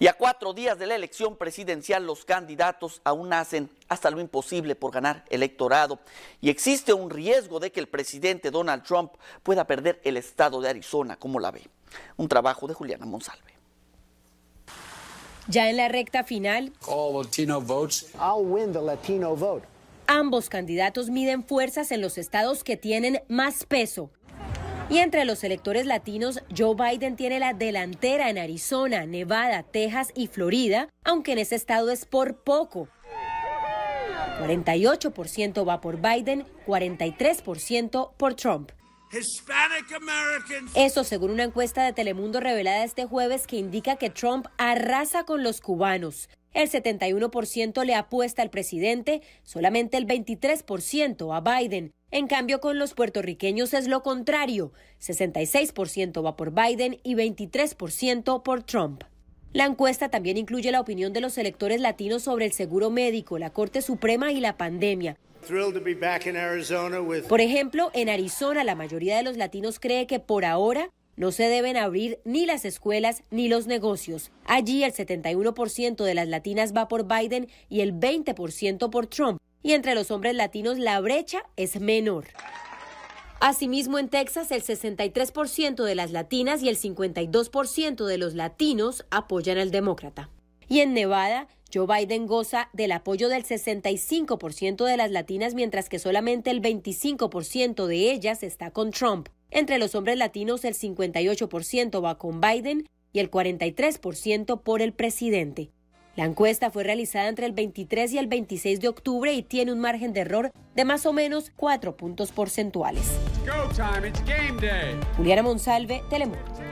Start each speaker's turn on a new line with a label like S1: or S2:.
S1: Y a cuatro días de la elección presidencial, los candidatos aún hacen hasta lo imposible por ganar electorado. Y existe un riesgo de que el presidente Donald Trump pueda perder el estado de Arizona, como la ve. Un trabajo de Juliana Monsalve.
S2: Ya en la recta final, ambos candidatos miden fuerzas en los estados que tienen más peso y entre los electores latinos, Joe Biden tiene la delantera en Arizona, Nevada, Texas y Florida, aunque en ese estado es por poco. 48% va por Biden, 43% por Trump. Eso según una encuesta de Telemundo revelada este jueves que indica que Trump arrasa con los cubanos. El 71% le apuesta al presidente, solamente el 23% a Biden, en cambio, con los puertorriqueños es lo contrario, 66% va por Biden y 23% por Trump. La encuesta también incluye la opinión de los electores latinos sobre el seguro médico, la Corte Suprema y la pandemia. Por ejemplo, en Arizona la mayoría de los latinos cree que por ahora no se deben abrir ni las escuelas ni los negocios. Allí el 71% de las latinas va por Biden y el 20% por Trump y entre los hombres latinos la brecha es menor. Asimismo, en Texas, el 63% de las latinas y el 52% de los latinos apoyan al demócrata. Y en Nevada, Joe Biden goza del apoyo del 65% de las latinas, mientras que solamente el 25% de ellas está con Trump. Entre los hombres latinos, el 58% va con Biden y el 43% por el presidente. La encuesta fue realizada entre el 23 y el 26 de octubre y tiene un margen de error de más o menos 4 puntos porcentuales. Juliana Monsalve, Telemundo.